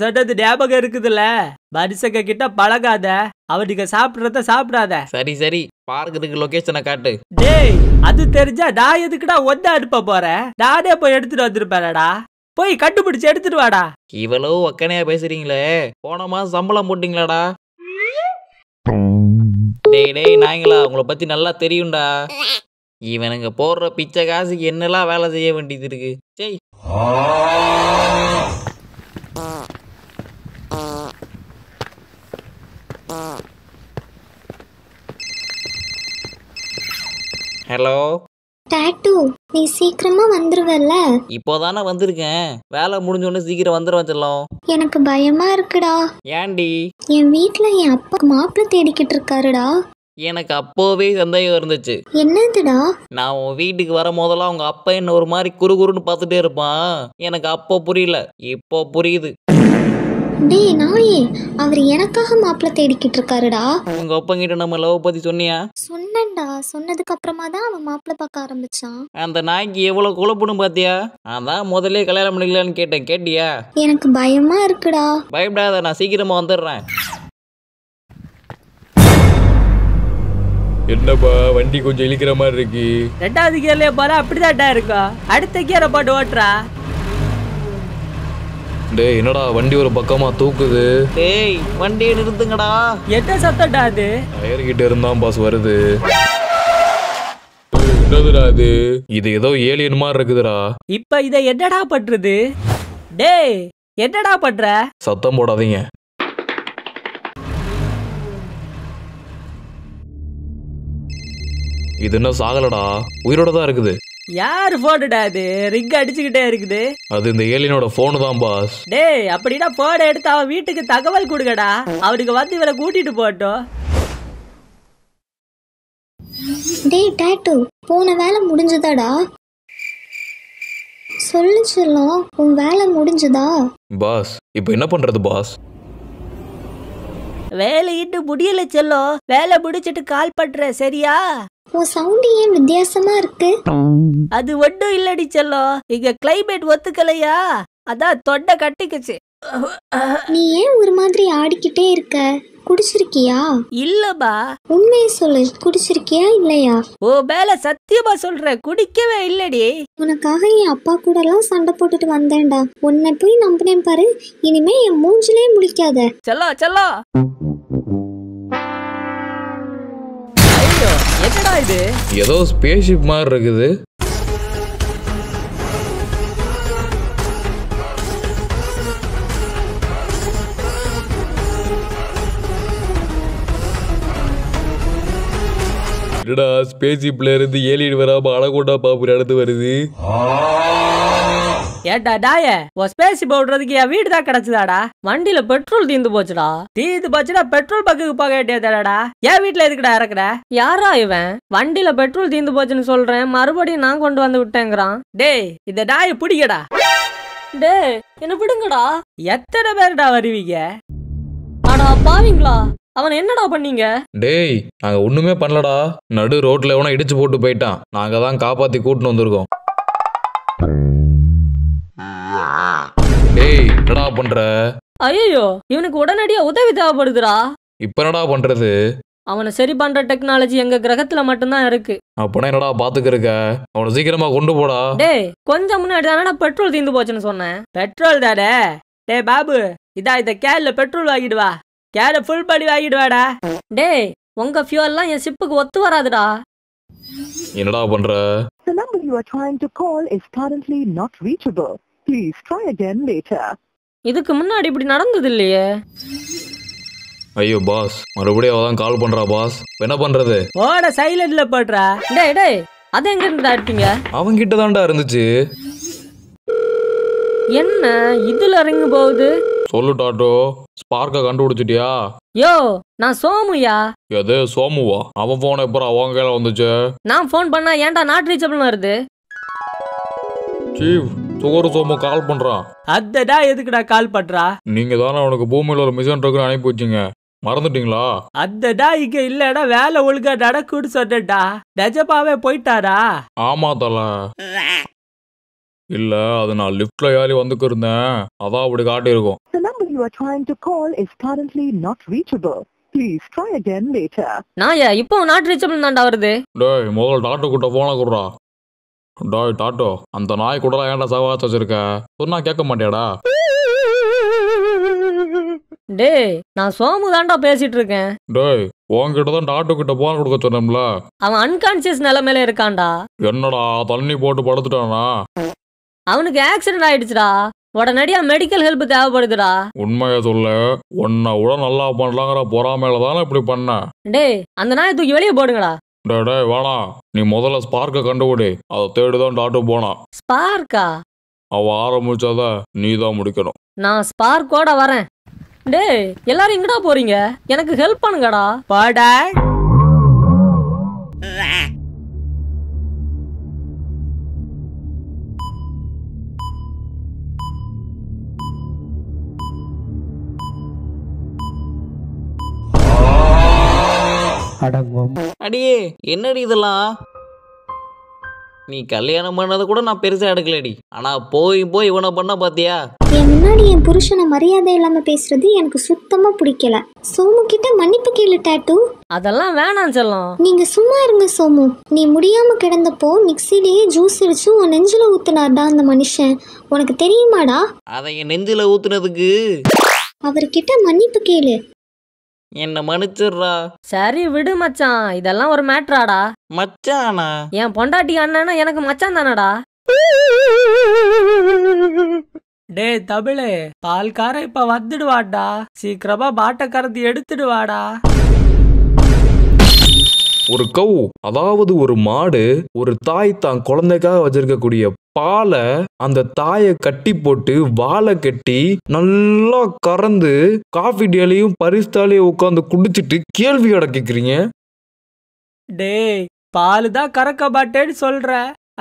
சொன்னது ஞாபகம் இருக்குதுல்ல மனுஷங்க கிட்ட பழகாத அவனுக்கு சாப்பிடுறத சாப்பிடாத சரி சரி பார்க்கறதுக்கு லொகேஷனை காட்டு டேய் அது தெரிஞ்சா நான் எதுக்குடா ஒத்தா அனுப்ப போறேன் நானே போய் எடுத்துட்டு வந்திருப்பேனடா போய் கண்டுபிடிச்சு எடுத்துட்டு வாடா இவ்வளவு ஒக்கனையா பேசுறீங்களே போன மாசம் சம்பளம் போட்டீங்களாடா டேய் டேய் நாய்ங்களா உங்களை பத்தி நல்லா தெரியும்டா இவனுங்க போடுற பிச்சை காசுக்கு என்னெல்லாம் வேலை செய்ய வேண்டியது இருக்கு சரி ஹலோ டாட்டூ நீ சீக்கிரமா வந்துருவல்ல இப்போதானே வந்திருக்கேன் வேலை முடிஞ்சோடனே சீக்கிரம் வந்துடுவேன் செல்லம் எனக்கு பயமா இருக்குடா ஏன்டி என் வீட்ல என் அப்பா மாப்பிள்ளை தேடிக்கிட்டு இருக்காருடா எனக்கு அப்போவே சந்தேகம் இருந்துச்சு என்னதுடா நான் உன் வீட்டுக்கு வர முதல்ல அவங்க அப்பா என்ன ஒரு மாதிரி குறுகுறுன்னு பார்த்துட்டே இருப்பான் எனக்கு அப்போ புரியல இப்போ புரியுது டேய் நாயே அவர் எனக்காக மாப்பிள்ள தேடிக்கிட்டு இருக்காருடா உங்க அப்பங்கிட்ட நம்ம லவ் பத்தி சொன்னியா சொன்னேன்டா சொன்னதுக்கு அப்புறமா தான் அவன் மாப்பிள்ள பார்க்க ஆரம்பிச்சான் அந்த நாய்க்கு எவ்வளவு குழப்பணும் பாத்தியா அதான் முதல்ல கல்யாணம் பண்ணிக்கலாம்னு கேட்டேன் கேட்டியா எனக்கு பயமா இருக்குடா பயப்படாத நான் சீக்கிரமா வந்துடுறேன் என்னப்பா வண்டி கொஞ்சம் இழுக்கிற மாதிரி இருக்கு ரெண்டாவது கியர்லயே பாரு அப்படிதான்டா இருக்கா அடுத்த கியரை பாட்டு ஓட்டுறா டேய் என்னடா வண்டி ஒரு பக்கமா தூக்குது டேய் வண்டியை நிறுத்துங்கடா என்ன சத்தடா அது டயர் கிட்ட இருந்தான் பாஸ் வருது என்னதுடா இது இது ஏதோ ஏலியன் மாதிரி இருக்குதுடா இப்ப இத என்னடா பண்றது டேய் என்னடா பண்ற சத்தம் போடாதீங்க இது என்ன சாகலடா உயிரோட தான் இருக்குது யார் போட்டுடா அது ரிக் அடிச்சுக்கிட்டே இருக்குது அது இந்த ஏலியனோட போனு தான் பாஸ் டேய் அப்படின்னா போட எடுத்து அவன் வீட்டுக்கு தகவல் கொடுக்கடா அவருக்கு வந்து இவரை கூட்டிட்டு போட்டோம் டேய் டேட்டு போன வேலை முடிஞ்சதாடா சொல்லு சொல்லும் உன் வேலை முடிஞ்சதா பாஸ் இப்போ என்ன பண்றது பாஸ் வேலையிட்டு இன்னும் முடியல செல்லம் வேலை முடிச்சிட்டு கால் பண்ற சரியா உன் சவுண்ட் ஏன் வித்தியாசமா இருக்கு அது ஒட்டும் இல்லடி செல்லோ இங்க கிளைமேட் ஒத்துக்கலையா அதான் தொண்டை கட்டிக்குச்சு நீ ஏன் ஒரு மாதிரி ஆடிக்கிட்டே இருக்க குடிச்சிருக்கியா இல்லப்பா உண்மையை சொல்லு குடிச்சிருக்கியா இல்லையா ஓ மேல சத்தியமா சொல்றேன் குடிக்கவே இல்லடி உனக்காக என் அப்பா கூட எல்லாம் சண்டை போட்டுட்டு வந்தேன்டா உன்னை போய் நம்பினேன் பாரு இனிமே என் மூஞ்சிலே முடிக்காத செல்லோ செல்லோ இது ஏதோ ஸ்பேஸ்ஷிப் மாதிரி இருக்குது என்னடா ஸ்பேஸ்ஷிப்ல இருந்து ஏலியன் வராம அடகோண்டா பாப்பு நடந்து வருது ஏடா டாய உன் ஸ்பேஸ் போடுறதுக்கு என் வீடு தான் கிடைச்சதாடா வண்டியில பெட்ரோல் தீந்து போச்சுடா தீந்து போச்சுடா பெட்ரோல் பக்குக்கு போக வேண்டியதாடா என் வீட்டுல எதுக்குடா இறக்குற யாரா இவன் வண்டியில பெட்ரோல் தீந்து போச்சுன்னு சொல்றேன் மறுபடியும் நான் கொண்டு வந்து விட்டேங்கிறான் டேய் இந்த டாய பிடிக்கடா டே என்ன விடுங்கடா எத்தனை பேருடா வருவீங்க அடா பாவீங்களா அவன் என்னடா பண்ணீங்க டேய் நாங்க ஒண்ணுமே பண்ணலடா நடு ரோட்ல எவனா இடிச்சு போட்டு போயிட்டான் நாங்க தான் காப்பாத்தி கூட்டின்னு வந்திருக்கோம் என்னடா பண்ற ஐயோ இவனுக்கு உடனடியா உதவி தேவைப்படுதுடா இப்ப என்னடா பண்றது அவனை சரி பண்ற டெக்னாலஜி எங்க கிரகத்துல மட்டும்தான் இருக்கு அப்பனா என்னடா பாத்துக்கிருக்க அவனை சீக்கிரமா கொண்டு போடா டேய் கொஞ்சம் முன்னாடி தானே பெட்ரோல் தீந்து போச்சுன்னு சொன்னேன் பெட்ரோல் தானே டேய் பாபு இதா இத கேர்ல பெட்ரோல் வாங்கிடுவா கேல கேர ஃபுல் பாடி வாங்கிடுவாடா டேய் உங்க ஃபியூல்லாம் என் சிப்புக்கு ஒத்து வராதுடா என்னடா பண்ற The number you are trying to call is currently not reachable. Please try again later. இதுக்கு முன்னாடி இப்படி நடந்தது இல்லையே ஐயோ பாஸ் மறுபடியும் அவ தான் கால் பண்றா பாஸ் என்ன பண்றது ஓட சைலண்ட்ல போடுறா டேய் டேய் அத எங்க இருந்தா இருப்பீங்க அவங்க கிட்ட தான்டா இருந்துச்சு என்ன இதுல இறங்க போகுது சொல்லு டாட்டோ ஸ்பார்க்க கண்டுபிடிச்சிட்டியா யோ நான் சோமுயா எது சோமுவா அவன் போன் எப்பற அவன் கையில வந்துச்சு நான் ஃபோன் பண்ணா ஏன்டா நாட் ரீச்சபிள் வருது சீவ் சுகர சோமு கால் பண்றான் அதடா எதுக்குடா கால் பண்றா நீங்க தானே அவனுக்கு பூமியில ஒரு மிஷன் இருக்குன்னு அனுப்பி வச்சீங்க மறந்துட்டீங்களா அதடா இங்க இல்லடா வேலை ஒழுங்கா நடக்குன்னு சொன்னடா நிஜமாவே போயிட்டாரா ஆமா தல இல்ல அது நான் லிஃப்ட்ல ஏறி வந்துக்கு இருந்தேன் அதான் அப்படி காட்டி இருக்கும் The number you are trying to call is currently not reachable. Please try again later. நாயா இப்போ நாட் ரீச்சபிள் தான்டா வருது டேய் முதல்ல டாக்டர் கிட்ட போன குடுறா டாய் டாட்டோ அந்த நாய் கூட ஏன்டா சவாச்சு வச்சிருக்க சொன்னா கேட்க மாட்டேடா டேய் நான் சோமு தான்டா பேசிட்டு இருக்கேன் டேய் உன்கிட்ட தான் டாட்டோ கிட்ட போன் கொடுக்க சொன்னம்ல அவன் அன்கான்சியஸ் நிலைமையில இருக்கான்டா என்னடா தண்ணி போட்டு படுத்துட்டானா அவனுக்கு ஆக்சிடென்ட் ஆயிடுச்சுடா உடனடியா மெடிக்கல் ஹெல்ப் தேவைப்படுதுடா உண்மையை சொல்ல உன்னை விட நல்லா பண்ணலாங்கிற பொறாமையில தானே இப்படி பண்ண டேய் அந்த நாயை தூக்கி வெளியே போடுங்கடா டேய் டேய் வேணாம் நீ முதல்ல ஸ்பார்க்கை கண்டுபிடி அதை தேடுதான் டாட்டு போனா ஸ்பார்க்கா அவ ஆரம்பிச்சாத நீ தான் முடிக்கணும் நான் ஸ்பார்க்கோட வரேன் டேய் எல்லாரும் இங்கடா போறீங்க எனக்கு ஹெல்ப் பண்ணுங்கடா பாடா அடங்கும் அடியே என்னடி இதெல்லாம் நீ கல்யாணம் பண்ணதை கூட நான் பெருசாக எடுக்கலடி ஆனால் போய் போய் இவனை பண்ண பார்த்தியா என் முன்னாடி என் புருஷனை மரியாதை இல்லாமல் பேசுறது எனக்கு சுத்தமாக பிடிக்கல சோமு கிட்ட மன்னிப்பு கேளு டாட்டூ அதெல்லாம் வேணாம் சொல்லலாம் நீங்க சும்மா இருங்க சோமு நீ முடியாம கிடந்தப்போ மிக்சிலேயே ஜூஸ் அடிச்சு உன் நெஞ்சில ஊத்துனார்டா அந்த மனுஷன் உனக்கு தெரியுமாடா அதை என் நெஞ்சில் ஊத்துனதுக்கு அவர்கிட்ட மன்னிப்பு கேளு என்ன மன்னிச்சிடுறா சரி விடு மச்சான் இதெல்லாம் ஒரு மேட்ராடா மச்சானா என் பொண்டாட்டி அண்ணனா எனக்கு மச்சான் தானடா டே தமிழே பால்கார இப்ப வந்துடுவாடா சீக்கிரமா மாட்டக்கரந்து எடுத்துடுவாடா ஒரு கவு அதாவது ஒரு மாடு ஒரு தாய் தான் குழந்தைக்காக வச்சிருக்கக்கூடிய பாலை அந்த தாயை கட்டி போட்டு வாழை கட்டி நல்லா கறந்து காஃபி டேலையும் பரிஸ்தாலையும் உட்காந்து குடிச்சிட்டு கேள்வியோட கேக்குறீங்க டே பால் தான் கறக்க பாட்டேன்னு சொல்ற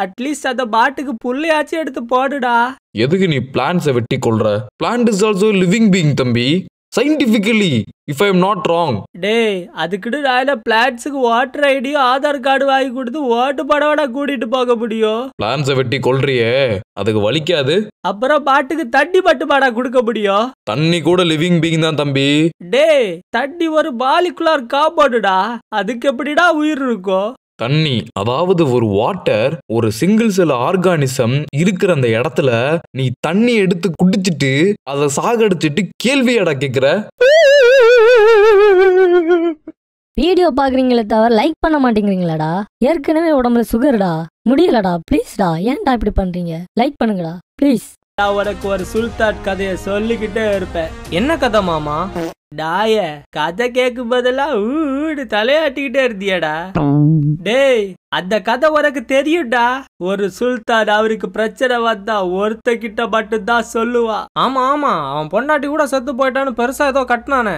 அட்லீஸ்ட் அந்த பாட்டுக்கு புள்ளையாச்சும் எடுத்து போடுடா எதுக்கு நீ பிளான்ஸை வெட்டி கொள்ற plant is also living being தம்பி scientifically if I am not wrong டேய் அதுக்கிட்டு நாயில பிளாட்ஸுக்கு வாட்டர் ஐடியும் ஆதார் கார்டு வாங்கி கொடுத்து ஓட்டு படவட கூட்டிட்டு போக முடியும் பிளான்ஸை வெட்டி கொள்றியே அதுக்கு வலிக்காது அப்புறம் பாட்டுக்கு தண்ணி பட்டு பாடா கொடுக்க முடியும் தண்ணி கூட லிவிங் பீங் தான் தம்பி டேய் தண்ணி ஒரு பாலிகுலர் காம்பவுண்டுடா அதுக்கு எப்படிடா உயிர் இருக்கும் தண்ணி அதாவது ஒரு வாட்டர் ஒரு சிங்கிள் செல் ஆர்கானிசம் இருக்கிற அந்த இடத்துல நீ தண்ணி எடுத்து குடிச்சிட்டு அதை சாகடிச்சிட்டு கேள்வியாடா கேக்குற வீடியோ பாக்குறீங்களே தவிர லைக் பண்ண மாட்டேங்கிறீங்களாடா ஏற்கனவே உடம்புல சுகர்டா முடியலடா ப்ளீஸ்டா ஏன்டா இப்படி பண்றீங்க லைக் பண்ணுங்கடா ப்ளீஸ் உனக்கு ஒரு சுல்தான் கதையை சொல்லிக்கிட்டே இருப்பேன் என்ன கதை மாமா டாய கதை கேக்கும் பதிலா ஊடு தலையாட்டிக்கிட்டே இருந்தியடா டேய் அந்த கதை உனக்கு தெரியும்டா ஒரு சுல்தான் அவருக்கு பிரச்சனை வந்தா ஒருத்த கிட்ட மட்டும்தான் சொல்லுவா ஆமா ஆமா அவன் பொண்டாட்டி கூட செத்து போயிட்டான்னு பெருசா ஏதோ கட்டினானே